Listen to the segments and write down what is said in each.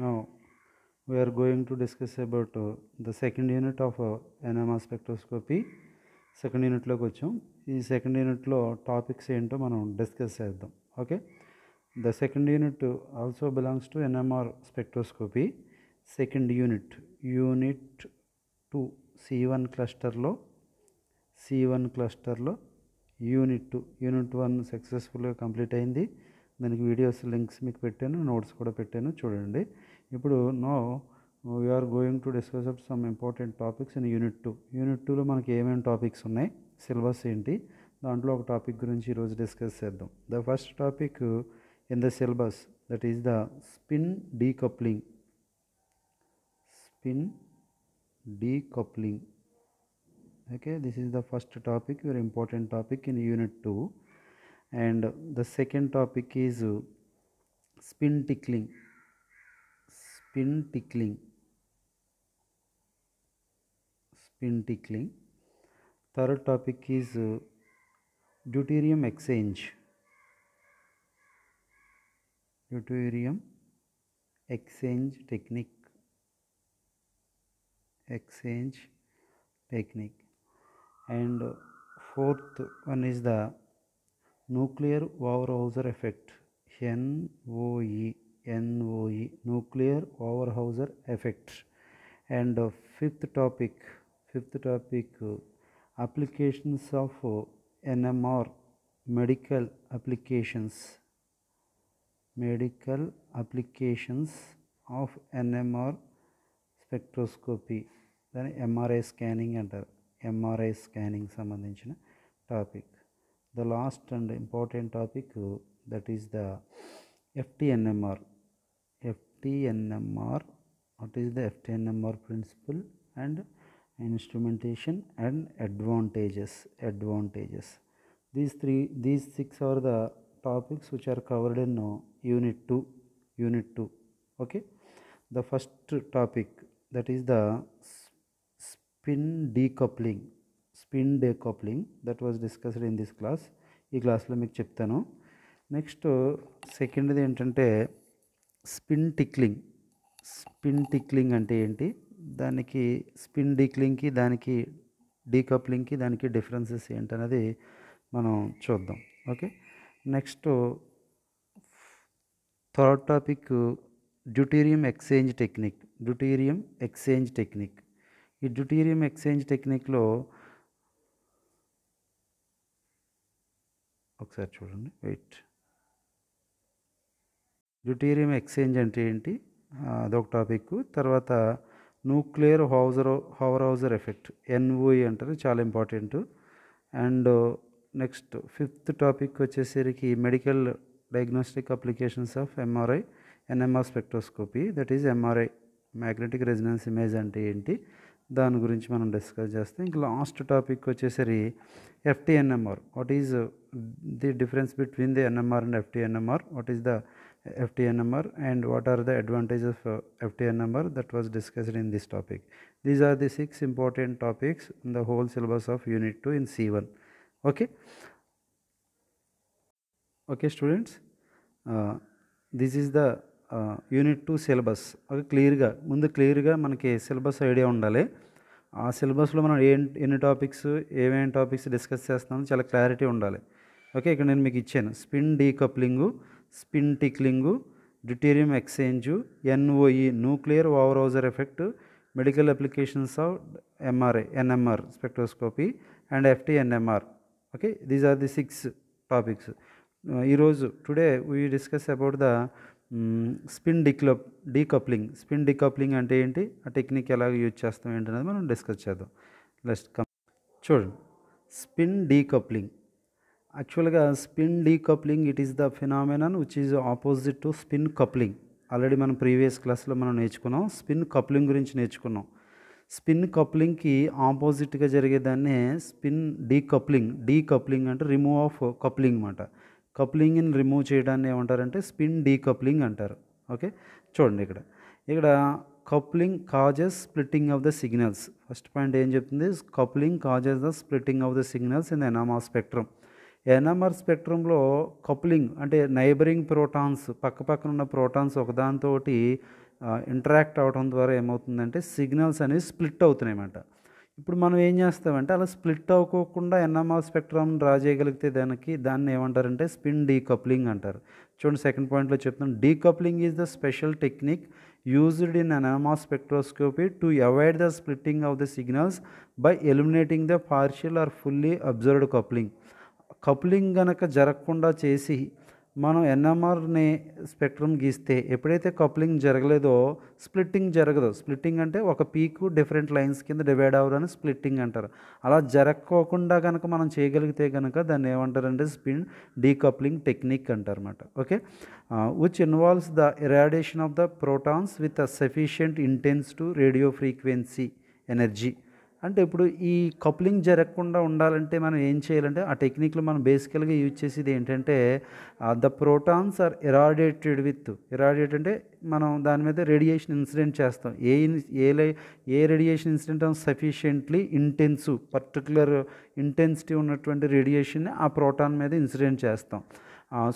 Now we are going to discuss about the second unit of of spectroscopy second యూనిట్లోకి వచ్చాం ఈ second యూనిట్లో topics ఏంటో మనం డిస్కస్ చేద్దాం okay the second unit also belongs to NMR spectroscopy second unit unit two C one క్లస్టర్లో C one క్లస్టర్లో unit two unit one సక్సెస్ఫుల్గా కంప్లీట్ అయింది దానికి వీడియోస్ లింక్స్ మీకు పెట్టాను నోట్స్ కూడా పెట్టాను చూడండి ఇప్పుడు now we are going to discuss up some important topics in unit two unit టూలో మనకి ఏమేమి టాపిక్స్ ఉన్నాయి సిలబస్ ఏంటి దాంట్లో ఒక టాపిక్ గురించి ఈరోజు డిస్కస్ చేద్దాం the first topic in the syllabus that is the spin decoupling spin decoupling okay this is the first topic very important topic in unit two and the second topic is uh, spin tickling spin tickling spin tickling third topic is uh, deuterium exchange deuterium exchange technique exchange technique and fourth one is the nuclear Overhauser effect N O E N O E nuclear Overhauser effect and uh, fifth topic fifth topic uh, applications of uh, nmr medical applications medical applications of nmr spectroscopy then mri scanning and mri scanning సంబంధించిన topic the last and important topic that is the FTNMR. FTNMR, what is the FTNMR principle and instrumentation and advantages. Advantages. These three, these six are the topics which are covered in uh, Unit 2. Unit 2. Okay. The first topic that is the spin decoupling spin coupling that was discussed in this class ఈ క్లాస్లో మీకు చెప్తాను next సెకండ్ది ఏంటంటే spin tickling spin tickling అంటే ఏంటి దానికి spin డీక్లింగ్కి దానికి డీకప్లింగ్కి దానికి డిఫరెన్సెస్ అనేది మనం చూద్దాం okay next third topic deuterium exchange technique deuterium exchange technique ఈ డ్యూటీరియం ఎక్స్చేంజ్ టెక్నిక్లో ఒకసారి చూడండి వెయిట్ డ్యూటీరియం ఎక్స్చేంజ్ అంటే ఏంటి అదొక టాపిక్ తర్వాత nuclear Hauser Overhauser effect NOE అంటారు చాలా important and next fifth topic వచ్చేసరికి medical diagnostic applications of MRI NMR spectroscopy that is MRI magnetic resonance image అంటే ఏంటి దాని గురించి మనం డిస్కస్ చేస్తాం ఇంకా లాస్ట్ టాపిక్ వచ్చేసరి FT NMR what is the difference between the NMR and FT NMR what is the FT NMR and what are the advantage of FT NMR that was discussed in this topic these are the six important topics in the whole syllabus of unit two in C one okay okay students uh, this is the unit two syllabus అవి క్లియర్గా ముందు క్లియర్గా మనకి syllabus idea ఉండాలి ఆ సిలబస్లో మనం ఏ ఎన్ని టాపిక్స్ ఏమేమి టాపిక్స్ డిస్కస్ చేస్తున్నామో చాలా క్లారిటీ ఉండాలి ఓకే ఇక్కడ నేను మీకు ఇచ్చాను spin decoupling spin decoupling deuterium exchange NOE nuclear Overhauser effect medical applications of MRI NMR spectroscopy and NMR okay these are the six topics ఈరోజు today we discuss about the spin డిక్లప్ decoupling spin decoupling అంటే ఏంటి ఆ technique ఎలా use చేస్తాం ఏంటనేది మనం discuss చేద్దాం లెస్ట్ కమ్ చూడండి స్పిన్ డీకప్లింగ్ యాక్చువల్గా spin decoupling it is the phenomenon which is opposite to spin coupling already మనం ప్రీవియస్ క్లాస్లో మనం నేర్చుకున్నాం స్పిన్ కప్లింగ్ గురించి నేర్చుకున్నాం స్పిన్ కప్లింగ్కి ఆపోజిట్గా జరిగేదాన్నే స్పిన్ డీకప్లింగ్ డీకప్లింగ్ అంటే రిమూవ్ ఆఫ్ కప్లింగ్ అన్నమాట కప్లింగ్ని రిమూవ్ చేయడాన్ని ఏమంటారంటే స్పిన్ డీకప్లింగ్ అంటారు ఓకే చూడండి ఇక్కడ ఇక్కడ coupling causes splitting of the signals first point ఏం చెప్తుంది coupling causes the splitting of the signals in NMR spectrum NMR స్పెక్ట్రంలో కప్లింగ్ అంటే నైబరింగ్ ప్రోటాన్స్ పక్క పక్కన ఉన్న ప్రోటాన్స్ ఒకదానితోటి ఇంటరాక్ట్ అవడం ద్వారా ఏమవుతుందంటే సిగ్నల్స్ అనేవి స్ప్లిట్ అవుతున్నాయి అన్నమాట ఇప్పుడు మనం ఏం చేస్తామంటే అలా స్ప్లిట్ అవ్వకోకుండా ఎన్ఎంఆర్ స్పెక్ట్రమ్ డ్రా చేయగలిగితే దానికి దాన్ని ఏమంటారంటే స్పిన్ డీకప్లింగ్ అంటారు చూడండి సెకండ్ పాయింట్లో చెప్తాం decoupling is the special technique used in NMR spectroscopy to avoid the splitting of the signals by eliminating the partial or fully observed coupling coupling కనుక జరగకుండా చేసి మనం ఎన్ఎంఆర్ని స్పెక్ట్రమ్ గీస్తే ఎప్పుడైతే కప్లింగ్ జరగలేదో స్ప్లిట్టింగ్ జరగదు స్ప్లిట్టింగ్ అంటే ఒక పీకు డిఫరెంట్ లైన్స్ కింద డివైడ్ అవ్వరని స్ప్లిట్టింగ్ అంటారు అలా జరగకోకుండా కనుక మనం చేయగలిగితే కనుక దాన్ని ఏమంటారంటే స్పిన్ డీకప్లింగ్ టెక్నిక్ అంటారన్నమాట okay which involves the irradiation of the protons with a sufficient intense to radio frequency energy అంటే ఇప్పుడు ఈ కప్లింగ్ జరగకుండా ఉండాలంటే మనం ఏం చేయాలంటే ఆ టెక్నిక్లు మనం బేసికల్గా యూజ్ చేసేది ఏంటంటే the protons are irradiated with irradiate అంటే మనం దాని మీద రేడియేషన్ ఇన్సిడెంట్ చేస్తాం ఏ ఏ ఏ radiation incident sufficiently intensive particular intensity ఉన్నటువంటి రేడియేషన్ని ఆ ప్రోటాన్ మీద ఇన్సిడెంట్ చేస్తాం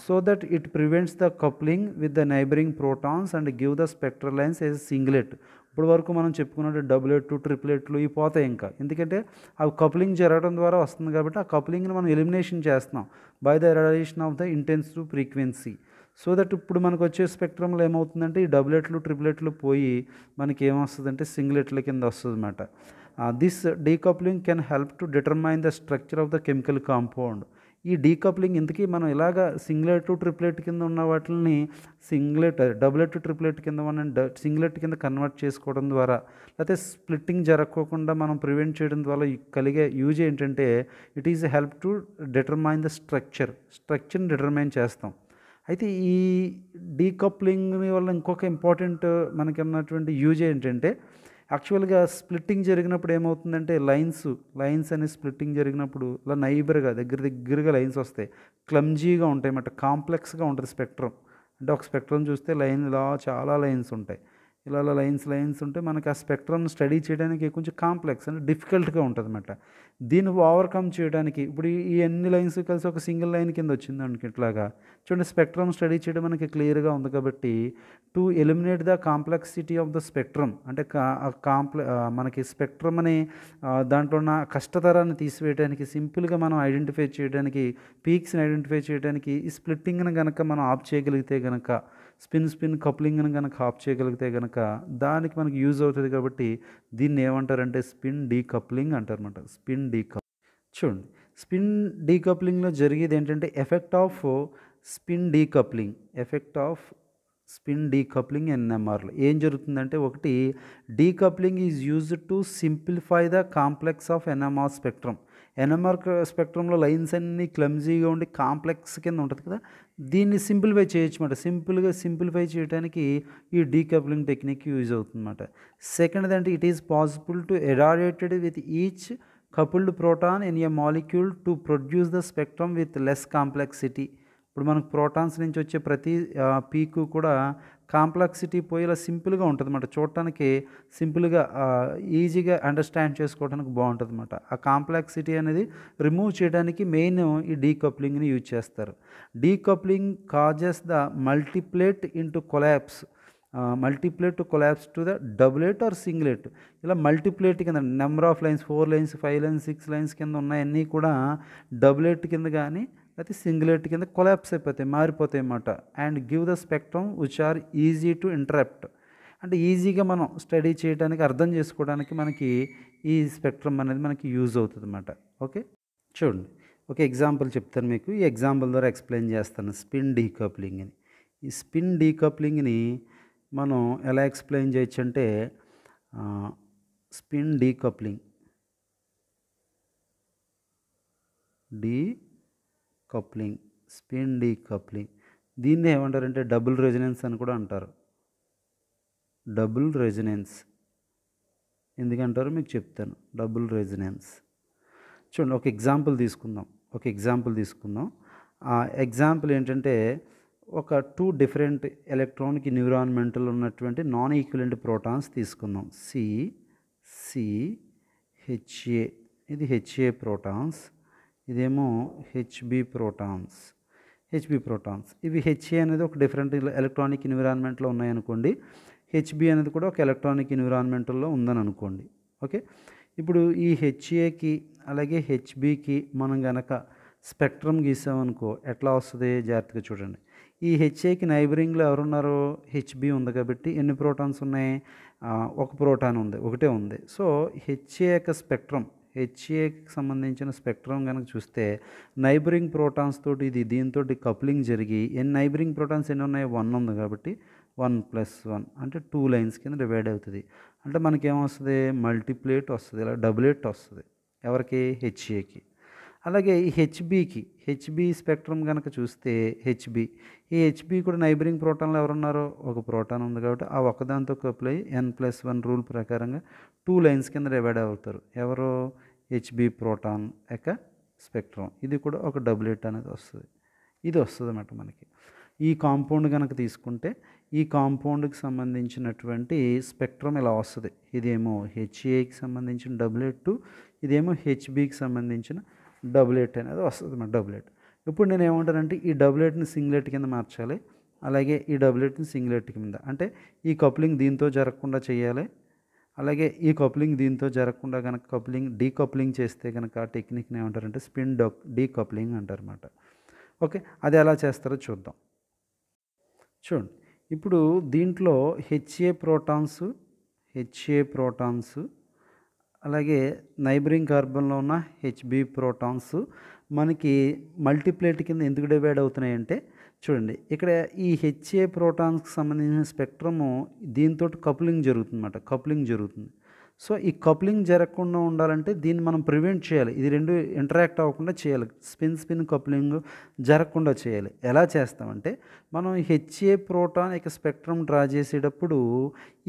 so that it prevents the coupling with the neighbouring protons and give the spectral lines as singlet ఇప్పుడు వరకు మనం చెప్పుకున్నట్టు ట్రిపుల్ ఎట్లు ఇవి పోతాయి ఇంకా ఎందుకంటే అవి కప్లింగ్ జరగడం ద్వారా వస్తుంది కాబట్టి ఆ కప్లింగ్ని మనం ఎలిమినేషన్ చేస్తున్నాం by the radiation of the intensive frequency so that ఇప్పుడు మనకు వచ్చే స్పెక్ట్రంలో ఏమవుతుందంటే ఈ ట్రిపుల్ ఎట్లు పోయి మనకి ఏమొస్తుందంటే ఎట్ల కింద వస్తుంది అనమాట this decoupling can help to determine the structure of the chemical compound ఈ డీకప్లింగ్ ఇంతకీ మనం ఇలాగ సింగ్లెట్ టు ట్రిప్లెట్ కింద ఉన్న వాటిని సింగ్లెట్ డబ్లెట్ టు ట్రిప్లెట్ కింద డ సింగ్లెట్ కింద కన్వర్ట్ చేసుకోవడం ద్వారా లేకపోతే స్ప్లిట్టింగ్ జరగకుండా మనం ప్రివెంట్ చేయడం ద్వారా కలిగే యూజ్ ఏంటంటే it is help to determine the structure స్ట్రక్చర్ని డిటర్మైన్ చేస్తాం అయితే ఈ డీకప్లింగ్ వల్ల ఇంకొక ఇంపార్టెంట్ మనకి ఉన్నటువంటి యూజ్ ఏంటంటే యాక్చువల్గా స్ప్లిట్టింగ్ జరిగినప్పుడు ఏమవుతుందంటే లైన్స్ లైన్స్ అనే స్ప్లిట్టింగ్ జరిగినప్పుడు ఇలా నైబర్గా దగ్గర దగ్గరగా లైన్స్ వస్తాయి క్లమ్జీగా ఉంటాయి అన్నమాట కాంప్లెక్స్గా ఉంటుంది స్పెక్ట్రం అంటే ఒక స్పెక్ట్రం చూస్తే లైన్ ఇలా చాలా లైన్స్ ఉంటాయి ఇలా ఇలా లైన్స్ లైన్స్ ఉంటే మనకి ఆ స్పెక్ట్రమ్ స్టడీ చేయడానికి కొంచెం కాంప్లెక్స్ అంటే డిఫికల్ట్గా ఉంటుంది అనమాట దీన్ని ఓవర్కమ్ చేయడానికి ఇప్పుడు ఈ అన్ని లైన్స్ కలిసి ఒక సింగిల్ లైన్ కింద వచ్చింది అనుకు ఇట్లాగా చూడండి స్పెక్ట్రమ్ స్టడీ చేయడం మనకి క్లియర్గా ఉంది కాబట్టి to eliminate the complexity of the spectrum అంటే కాంప్లె మనకి స్పెక్ట్రమ్ అనే దాంట్లో ఉన్న కష్టతరాన్ని తీసివేయడానికి సింపుల్గా మనం ఐడెంటిఫై చేయడానికి పీక్స్ని ఐడెంటిఫై చేయడానికి ఈ స్ప్లిట్టింగ్ని కనుక మనం ఆఫ్ చేయగలిగితే కనుక స్పిన్ స్పిన్ కప్లింగ్ని కనుక ఆఫ్ చేయగలిగితే కనుక దానికి మనకి యూజ్ అవుతుంది కాబట్టి దీన్ని ఏమంటారంటే స్పిన్ డీకప్లింగ్ అంటారనమాట స్పిన్ డీకప్ చూడండి స్పిన్ డీకప్లింగ్లో జరిగేది ఏంటంటే effect of spin decoupling effect of spin decoupling ఎన్ఎంఆర్లు ఏం జరుగుతుందంటే ఒకటి decoupling is used to simplify the complex of NMR spectrum NMR స్పెక్ట్రంలో లైన్స్ అన్నీ క్లమ్జీగా ఉండి కాంప్లెక్స్ కింద ఉంటుంది కదా దీన్ని సింప్లిఫై అన్నమాట సింపుల్గా సింప్లిఫై చేయడానికి ఈ డీకప్లింగ్ టెక్నిక్ యూజ్ అవుతుందన్నమాట సెకండ్ అంటే it is possible to irradiated with each coupled proton in a molecule to produce the spectrum with less complexity ఇప్పుడు మనకు ప్రోటాన్స్ నుంచి వచ్చే ప్రతి పీకు కూడా కాంప్లెక్సిటీ పోయి ఇలా సింపుల్గా ఉంటుంది అన్నమాట చూడటానికి సింపుల్గా ఈజీగా అండర్స్టాండ్ చేసుకోవడానికి బాగుంటుంది అనమాట ఆ కాంప్లెక్సిటీ అనేది రిమూవ్ చేయడానికి మెయిన్ ఈ డీకప్లింగ్ని యూజ్ చేస్తారు decoupling causes the multiplet into collapse multiplet to collapse to the doublet or singlet ఇలా మల్టీప్లేట్ కింద number of lines four lines five lines six lines కింద ఉన్నాయన్నీ కూడా డబులేట్ కింద కానీ లేకపోతే సింగులేట్ కింద కొలాప్స్ అయిపోతాయి మారిపోతాయి అన్నమాట and give the spectrum which are easy to interrupt అంటే ఈజీగా మనం స్టడీ చేయడానికి అర్థం చేసుకోవడానికి మనకి ఈ స్పెక్ట్రమ్ అనేది మనకి యూజ్ అవుతుంది అన్నమాట ఓకే చూడండి ఒక ఎగ్జాంపుల్ చెప్తాను మీకు ఈ ఎగ్జాంపుల్ ద్వారా ఎక్స్ప్లెయిన్ చేస్తాను స్పిన్ డీకప్లింగ్ అని ఈ స్పిన్ డీకప్లింగ్ని మనం ఎలా ఎక్స్ప్లెయిన్ చేయొచ్చు అంటే spin decoupling decoupling spin decoupling దీన్ని ఏమంటారంటే డబుల్ రెజినెన్స్ అని కూడా అంటారు డబుల్ రెజినెన్స్ ఎందుకంటారు మీకు చెప్తాను డబుల్ రెజినెన్స్ చూడండి ఒక ఎగ్జాంపుల్ తీసుకుందాం ఒక ఎగ్జాంపుల్ తీసుకుందాం ఆ ఎగ్జాంపుల్ ఏంటంటే ఒక టూ డిఫరెంట్ ఎలక్ట్రానిక్ ఎన్విరాన్మెంటల్ ఉన్నటువంటి నాన్ ఈక్వలెంట్ ప్రోటాన్స్ తీసుకుందాం సి సి హెచ్ఏ ఇది హెచ్ఏ ప్రోటాన్స్ ఇదేమో హెచ్బి ప్రోటాన్స్ హెచ్బి ప్రోటాన్స్ ఇవి హెచ్ఏ అనేది ఒక డిఫరెంట్ ఎలక్ట్రానిక్ ఎన్విరాన్మెంట్లో ఉన్నాయనుకోండి హెచ్బి అనేది కూడా ఒక ఎలక్ట్రానిక్ ఎన్విరాన్మెంట్లో ఉందని అనుకోండి ఓకే ఇప్పుడు ఈ హెచ్ఏకి అలాగే హెచ్బికి మనం గనక స్పెక్ట్రమ్ గీసామనుకో ఎట్లా వస్తుంది జాగ్రత్తగా చూడండి ఈ హెచ్ఏకి నైబరింగ్లో ఎవరున్నారో హెచ్బి ఉంది కాబట్టి ఎన్ని ప్రోటాన్స్ ఉన్నాయి ఒక ప్రోటాన్ ఉంది ఒకటే ఉంది సో హెచ్ఏ యొక్క స్పెక్ట్రమ్ హెచ్ఏకి సంబంధించిన స్పెక్ట్రమ్ కనుక చూస్తే నైబరింగ్ ప్రోటాన్స్ తోటి ఇది దీంతో కప్లింగ్ జరిగి ఎన్ని నైబరింగ్ ప్రోటాన్స్ ఎన్ని ఉన్నాయి వన్ ఉంది కాబట్టి వన్ ప్లస్ వన్ అంటే టూ లైన్స్ కింద డివైడ్ అవుతుంది అంటే మనకేమొస్తుంది మల్టీప్లేట్ వస్తుంది ఇలా డబులేట్ వస్తుంది ఎవరికి హెచ్ఏకి అలాగే ఈ హెచ్బికి హెచ్బి స్పెక్ట్రమ్ కనుక చూస్తే హెచ్బి ఈ హెచ్బి కూడా నైబరింగ్ ప్రోటాన్లు ఎవరున్నారు ఒక ప్రోటాన్ ఉంది కాబట్టి ఆ ఒకదాంతో కప్లై ఎన్ ప్లస్ వన్ రూల్ ప్రకారంగా టూ లైన్స్ కింద డివైడ్ అవుతారు ఎవరు హెచ్బి ప్రోటాన్ యొక్క స్పెక్ట్రమ్ ఇది కూడా ఒక డబ్లెట్ అనేది వస్తుంది ఇది వస్తుంది అన్నమాట మనకి ఈ కాంపౌండ్ కనుక తీసుకుంటే ఈ కాంపౌండ్కి సంబంధించినటువంటి స్పెక్ట్రమ్ ఇలా వస్తుంది ఇదేమో హెచ్ఏకి సంబంధించిన డబ్ల్యూట్ టూ ఇదేమో హెచ్బికి సంబంధించిన డబ్ల్యూట్ అనేది వస్తుంది అన్నమాట డబ్లెట్ ఇప్పుడు నేను ఏమంటానంటే ఈ సింగిల్ సింగ్లెట్ కింద మార్చాలి అలాగే ఈ సింగిల్ సింగ్లెట్ కింద అంటే ఈ కప్లింగ్ దీంతో జరగకుండా చేయాలి అలాగే ఈ కప్లింగ్ దీంతో జరగకుండా కనుక కప్లింగ్ డీకప్లింగ్ చేస్తే కనుక ఆ టెక్నిక్ని ఏమంటారంటే స్పిన్ డోక్ డీకప్లింగ్ అంటారన్నమాట ఓకే అది ఎలా చేస్తారో చూద్దాం చూడండి ఇప్పుడు దీంట్లో హెచ్ఏ ప్రోటాన్స్ హెచ్ఏ ప్రోటాన్స్ అలాగే నైబరింగ్ కార్బన్లో ఉన్న హెచ్బి ప్రోటాన్స్ మనకి మల్టీప్లేట్ కింద ఎందుకు డివైడ్ అవుతున్నాయంటే అంటే చూడండి ఇక్కడ ఈ హెచ్ఏ ప్రోటాన్స్కి సంబంధించిన స్పెక్ట్రము దీంతో కప్లింగ్ జరుగుతుందన్నమాట కప్లింగ్ జరుగుతుంది సో ఈ కప్లింగ్ జరగకుండా ఉండాలంటే దీన్ని మనం ప్రివెంట్ చేయాలి ఇది రెండు ఇంటరాక్ట్ అవ్వకుండా చేయాలి స్పిన్ స్పిన్ కప్లింగ్ జరగకుండా చేయాలి ఎలా చేస్తామంటే మనం హెచ్ఏ ప్రోటాన్ ఇక స్పెక్ట్రమ్ డ్రా చేసేటప్పుడు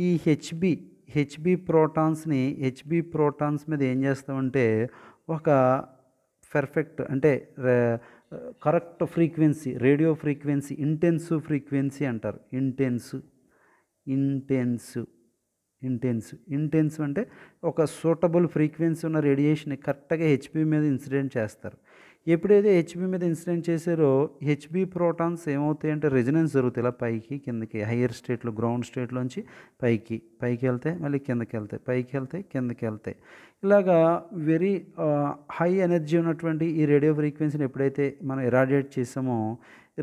ఈ హెచ్బి హెచ్బి ప్రోటాన్స్ని హెచ్బి ప్రోటాన్స్ మీద ఏం చేస్తామంటే ఒక పెర్ఫెక్ట్ అంటే correct frequency radio frequency intensive frequency అంటారు ఇంటెన్సు ఇంటెన్స్ ఇంటెన్స్ ఇంటెన్స్ అంటే ఒక సూటబుల్ ఫ్రీక్వెన్సీ ఉన్న రేడియేషన్ కరెక్ట్గా హెచ్పి మీద ఇన్సిడెంట్ చేస్తారు ఎప్పుడైతే హెచ్బి మీద ఇన్సిడెంట్ చేశారో హెచ్బి ప్రోటాన్స్ ఏమవుతాయి అంటే రెజినెన్స్ జరుగుతాయి ఇలా పైకి కిందకి హయ్యర్ స్టేట్లో గ్రౌండ్ స్టేట్లోంచి పైకి పైకి వెళ్తే మళ్ళీ కిందకి వెళ్తాయి పైకి వెళ్తే కిందకి వెళ్తాయి ఇలాగా వెరీ హై ఎనర్జీ ఉన్నటువంటి ఈ రేడియో ఫ్రీక్వెన్సీని ఎప్పుడైతే మనం ఇరాడియేట్ చేసామో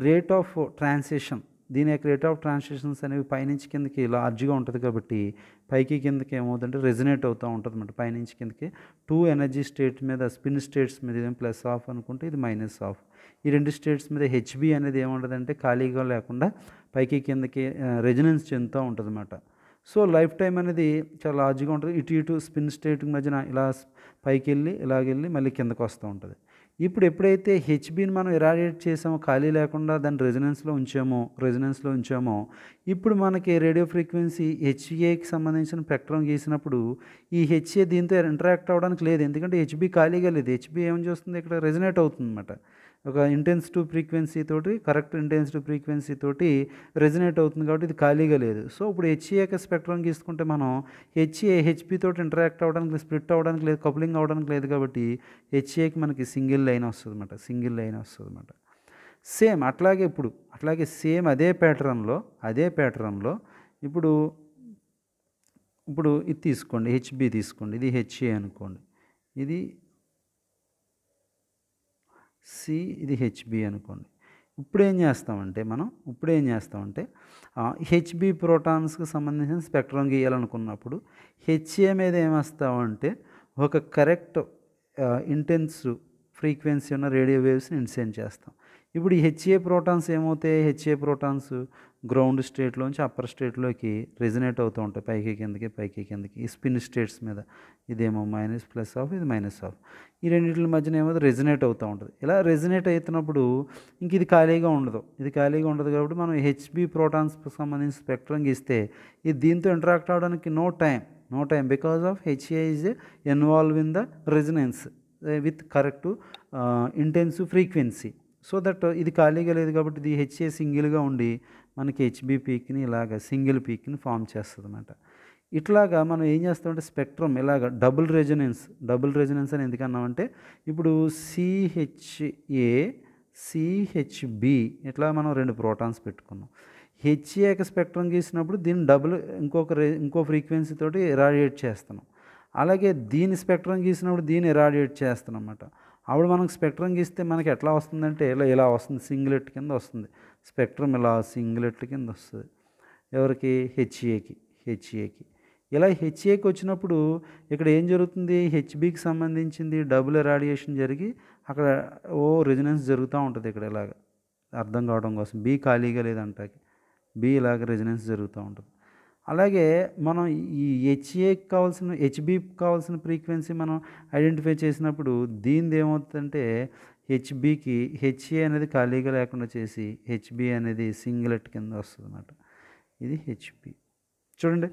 రేట్ ఆఫ్ ట్రాన్సేషన్ దీని యొక్క రేట్ ఆఫ్ ట్రాన్స్లేషన్స్ అనేవి పైనుంచి కిందకి లార్జ్గా ఉంటుంది కాబట్టి పైకి కిందకి ఏమవుతుందంటే రెజినేట్ అవుతూ ఉంటుంది అనమాట పైనుంచి కిందకి టూ ఎనర్జీ స్టేట్ మీద స్పిన్ స్టేట్స్ మీద ఇదేం ప్లస్ ఆఫ్ అనుకుంటే ఇది మైనస్ ఆఫ్ ఈ రెండు స్టేట్స్ మీద హెచ్బి అనేది అంటే ఖాళీగా లేకుండా పైకి కిందకి రెజినెన్స్ చెందుతూ ఉంటుంది అనమాట సో లైఫ్ టైం అనేది చాలా లార్జ్గా ఉంటుంది ఇటు ఇటు స్పిన్ స్టేట్ మధ్యన ఇలా పైకి వెళ్ళి ఇలాగెళ్ళి మళ్ళీ కిందకు వస్తూ ఉంటుంది ఇప్పుడు ఎప్పుడైతే హెచ్బిని మనం ఇరాడియేట్ చేసామో ఖాళీ లేకుండా దాన్ని రెజినెన్స్లో ఉంచామో రెజినెన్స్లో ఉంచామో ఇప్పుడు మనకి రేడియో ఫ్రీక్వెన్సీ హెచ్ఏకి సంబంధించిన ప్రకటన గీసినప్పుడు ఈ హెచ్ఏ దీంతో ఇంటరాక్ట్ అవ్వడానికి లేదు ఎందుకంటే హెచ్బి ఖాళీగా లేదు హెచ్బి ఏం చేస్తుంది ఇక్కడ రెజినేట్ అవుతుంది అనమాట ఒక ఇంటెన్స్ టు ఫ్రీక్వెన్సీ తోటి కరెక్ట్ ఇంటెన్స్ టు ఫ్రీక్వెన్సీ తోటి రెజినేట్ అవుతుంది కాబట్టి ఇది ఖాళీగా లేదు సో ఇప్పుడు హెచ్ఏక స్పెక్ట్రం తీసుకుంటే మనం హెచ్ఏ హెచ్పి e తోటి ఇంటరాక్ట్ అవ్వడానికి స్ప్లిట్ అవ్వడానికి లేదు కపులింగ్ అవ్వడానికి లేదు కాబట్టి హెచ్ఏకి e మనకి సింగిల్ లైన్ వస్తుంది అనమాట సింగిల్ లైన్ వస్తుంది అనమాట సేమ్ అట్లాగే ఇప్పుడు అట్లాగే సేమ్ అదే ప్యాటర్న్లో అదే ప్యాటర్న్లో ఇప్పుడు ఇప్పుడు ఇది తీసుకోండి హెచ్బి తీసుకోండి ఇది హెచ్ఏ e అనుకోండి ఇది సి ఇది హెచ్బి అనుకోండి ఇప్పుడు ఏం చేస్తామంటే మనం ఇప్పుడు ఏం చేస్తామంటే హెచ్బి ప్రోటాన్స్కి సంబంధించిన స్పెక్ట్రం గీయాలనుకున్నప్పుడు హెచ్ఏ మీద ఏమేస్తామంటే ఒక కరెక్ట్ ఇంటెన్స్ ఫ్రీక్వెన్సీ ఉన్న రేడియో వేవ్స్ని ఇన్సెండ్ చేస్తాం ఇప్పుడు ఈ హెచ్ఏ ప్రోటాన్స్ ఏమవుతాయి హెచ్ఏ ప్రోటాన్స్ గ్రౌండ్ స్టేట్లోంచి అప్పర్ స్టేట్లోకి రెజినేట్ అవుతూ ఉంటాయి పైకి కిందకి పైకి కిందకి ఈ స్పిన్ స్టేట్స్ మీద ఇదేమో మైనస్ ప్లస్ ఆఫ్ ఇది మైనస్ ఆఫ్ ఈ రెండింటి మధ్యన ఏమో రెజినేట్ అవుతూ ఉంటుంది ఇలా రెజినేట్ అవుతున్నప్పుడు ఇంక ఇది ఖాళీగా ఉండదు ఇది ఖాళీగా ఉండదు కాబట్టి మనం హెచ్బి ప్రోటాన్స్కి సంబంధించిన స్పెక్ట్రం గీస్తే ఇది దీంతో ఇంటరాక్ట్ అవడానికి no time no time because of H A is involve in the resonance with correct intensive frequency so that ఇది ఖాళీగా లేదు కాబట్టి ఇది హెచ్ఏ సింగిల్గా ఉండి మనకి హెచ్బి పీక్ని ఇలాగ సింగిల్ పీక్ని ఫామ్ చేస్తుంది అనమాట ఇట్లాగా మనం ఏం చేస్తామంటే స్పెక్ట్రమ్ ఇలాగ డబుల్ రెజనెన్స్ డబుల్ రెజనెన్స్ అని ఎందుకన్నామంటే ఇప్పుడు సిహెచ్ఏ సిహెచ్బి ఇట్లా మనం రెండు ప్రోటాన్స్ పెట్టుకున్నాం హెచ్ఏక స్పెక్ట్రమ్ గీసినప్పుడు దీన్ని డబుల్ ఇంకొక రే ఇంకో ఫ్రీక్వెన్సీ తోటి ఇరాడియేట్ చేస్తున్నాం అలాగే దీని స్పెక్ట్రమ్ గీసినప్పుడు దీన్ని ఇరాడియేట్ చేస్తున్నాం అన్నమాట ఆవిడ మనకు స్పెక్ట్రం గీస్తే మనకి ఎట్లా వస్తుందంటే ఇలా ఇలా వస్తుంది సింగిలెట్ కింద వస్తుంది స్పెక్ట్రం ఇలా సింగిలెట్ కింద వస్తుంది ఎవరికి హెచ్ఏకి హెచ్ఏకి ఇలా హెచ్ఏకి వచ్చినప్పుడు ఇక్కడ ఏం జరుగుతుంది హెచ్బికి సంబంధించింది డబుల్ రాడియేషన్ జరిగి అక్కడ ఓ రెజినెన్స్ జరుగుతూ ఉంటుంది ఇక్కడ ఇలాగ అర్థం కావడం కోసం బి ఖాళీగా లేదంటాకి బి ఇలాగ రెజినెన్స్ జరుగుతూ ఉంటుంది అలాగే మనం ఈ హెచ్ఏ కావాల్సిన హెచ్బికి కావాల్సిన ఫ్రీక్వెన్సీ మనం ఐడెంటిఫై చేసినప్పుడు దీనిది ఏమవుతుందంటే హెచ్బికి హెచ్ఏ అనేది ఖాళీగా లేకుండా చేసి హెచ్బి అనేది సింగిలెట్ కింద వస్తుంది అనమాట ఇది హెచ్బి చూడండి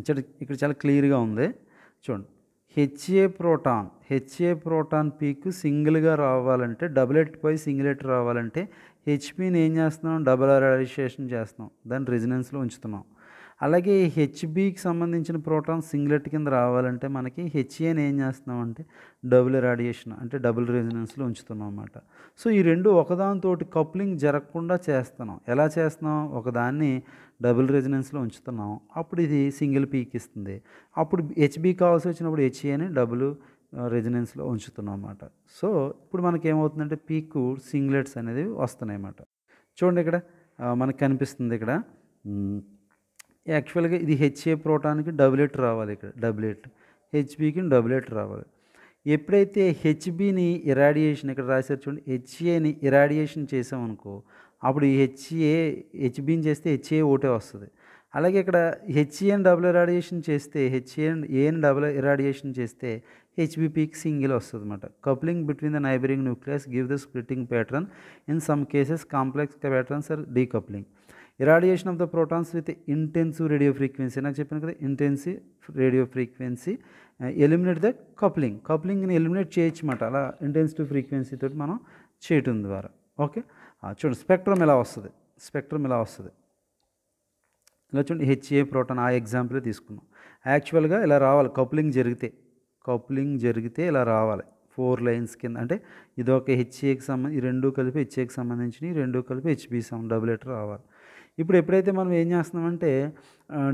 ఇక్కడ ఇక్కడ చాలా క్లియర్గా ఉంది చూడండి H A proton H A proton peak సింగిల్గా రావాలంటే డబులెట్ సింగిల్ సింగిలెట్ రావాలంటే హెచ్పిని ఏం చేస్తున్నాం డబుల్ రైజేషన్ చేస్తున్నాం దాన్ని రెజినెన్స్లో ఉంచుతున్నాం అలాగే హెచ్బికి సంబంధించిన ప్రోటాన్ సింగ్లెట్ కింద రావాలంటే మనకి హెచ్ఏని ఏం చేస్తున్నాం అంటే డబుల్ రేడియేషన్ అంటే డబుల్ రెజినెన్స్లో ఉంచుతున్నాం అన్నమాట సో ఈ రెండు ఒకదానితోటి కప్లింగ్ జరగకుండా చేస్తున్నాం ఎలా చేస్తున్నాం ఒకదాన్ని డబుల్ రెజినెన్స్లో ఉంచుతున్నాం అప్పుడు ఇది సింగిల్ పీక్ ఇస్తుంది అప్పుడు హెచ్బి కావాల్సి వచ్చినప్పుడు హెచ్ఏని డబుల్ రెజినెన్స్లో ఉంచుతున్నాం అన్నమాట సో ఇప్పుడు మనకి ఏమవుతుందంటే పీక్ సింగ్లెట్స్ అనేది వస్తున్నాయి అన్నమాట చూడండి ఇక్కడ మనకు కనిపిస్తుంది ఇక్కడ యాక్చువల్గా ఇది హెచ్ఏ ప్రోటాన్కి డబ్లెట్ రావాలి ఇక్కడ డబ్లెట్ హెచ్బికి డబ్లెట్ రావాలి ఎప్పుడైతే హెచ్బిని ఇరాడియేషన్ ఇక్కడ రాశారు చూడండి హెచ్ఏని ఇరాడియేషన్ చేసామనుకో అప్పుడు ఈ హెచ్ఏ హెచ్బిని చేస్తే హెచ్ఏ ఓటే వస్తుంది అలాగే ఇక్కడ హెచ్ఏని డబుల్ ఇరాడియేషన్ చేస్తే హెచ్ఏ ఏని డబుల్ ఇరాడియేషన్ చేస్తే హెచ్బిపికి సింగిల్ వస్తుంది అనమాట coupling between the neighbouring nucleus give the splitting pattern in some cases complex patterns or decoupling irradiation of the protons with intensive radio frequency నాకు చెప్పాను కదా intensive radio frequency eliminate the coupling కప్లింగ్ని eliminate చేయొచ్చమాట అలా intensive frequency తోటి మనం చేయటం ద్వారా ఓకే చూడండి స్పెక్ట్రమ్ ఎలా వస్తుంది స్పెక్ట్రమ్ ఎలా వస్తుంది ఇలా చూడండి హెచ్ఏ ప్రోటాన్ ఆ ఎగ్జాంపులే తీసుకున్నాం యాక్చువల్గా ఇలా రావాలి కప్లింగ్ జరిగితే కప్లింగ్ జరిగితే ఇలా రావాలి ఫోర్ లైన్స్ కింద అంటే ఇదొక హెచ్ఏకి సంబంధించి రెండు కలిపి హెచ్ఏకి సంబంధించినవి రెండు కలిపి హెచ్బి సమ్ డబుల్ లెటర్ రావాలి ఇప్పుడు ఎప్పుడైతే మనం ఏం చేస్తున్నామంటే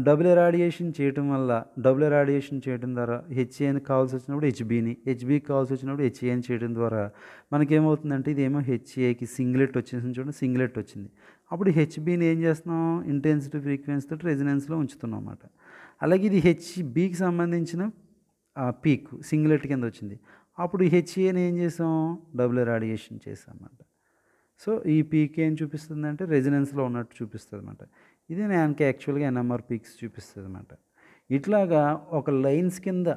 డబుల్ రేడియేషన్ చేయటం వల్ల డబుల్ రేడియేషన్ చేయడం ద్వారా హెచ్ఏని కావాల్సి వచ్చినప్పుడు హెచ్బిని హెచ్బికి కావాల్సి వచ్చినప్పుడు హెచ్ఏని చేయడం ద్వారా మనకేమవుతుందంటే ఇదేమో హెచ్ఏకి సింగిలెట్ వచ్చేసింది చూడండి సింగిలెట్ వచ్చింది అప్పుడు హెచ్బిని ఏం చేస్తున్నాం ఇంటెన్సిటీ ఫ్రీక్వెన్సీ తోటి రెజినెన్స్లో ఉంచుతున్నాం అన్నమాట అలాగే ఇది హెచ్బికి సంబంధించిన పీక్ సింగిలెట్ కింద వచ్చింది అప్పుడు హెచ్ఏని ఏం చేసాం డబుల్ రేడియేషన్ చేసాం అన్నమాట సో ఈ పీక్ ఏం చూపిస్తుంది అంటే రెజినెన్స్లో ఉన్నట్టు చూపిస్తుంది అనమాట ఇది నాకు యాక్చువల్గా ఎన్ఎంఆర్ పీక్స్ చూపిస్తుంది అనమాట ఇట్లాగా ఒక లైన్స్ కింద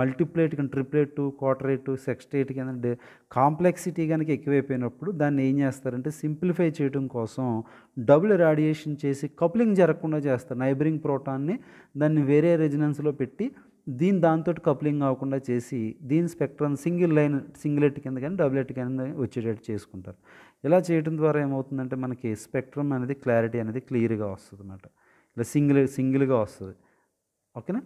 మల్టిప్లేట్ కింద ట్రిప్లేట్ క్వార్టరేట్ సెక్స్టేట్ కింద డే కాంప్లెక్సిటీ కనుక ఎక్కువైపోయినప్పుడు దాన్ని ఏం చేస్తారంటే సింప్లిఫై చేయడం కోసం డబుల్ రేడియేషన్ చేసి కప్లింగ్ జరగకుండా చేస్తారు నైబరింగ్ ప్రోటాన్ని దాన్ని వేరే రెజినెన్స్లో పెట్టి దీని దాంతో కప్లింగ్ అవ్వకుండా చేసి దీని స్పెక్ట్రమ్ సింగిల్ లైన్ సింగిల్ ఎట్ కింద కానీ డబుల్ ఎట్ కింద వచ్చేటట్టు చేసుకుంటారు ఇలా చేయడం ద్వారా ఏమవుతుందంటే మనకి స్పెక్ట్రమ్ అనేది క్లారిటీ అనేది క్లియర్గా వస్తుంది అన్నమాట ఇలా సింగిల్ సింగిల్గా వస్తుంది ఓకేనా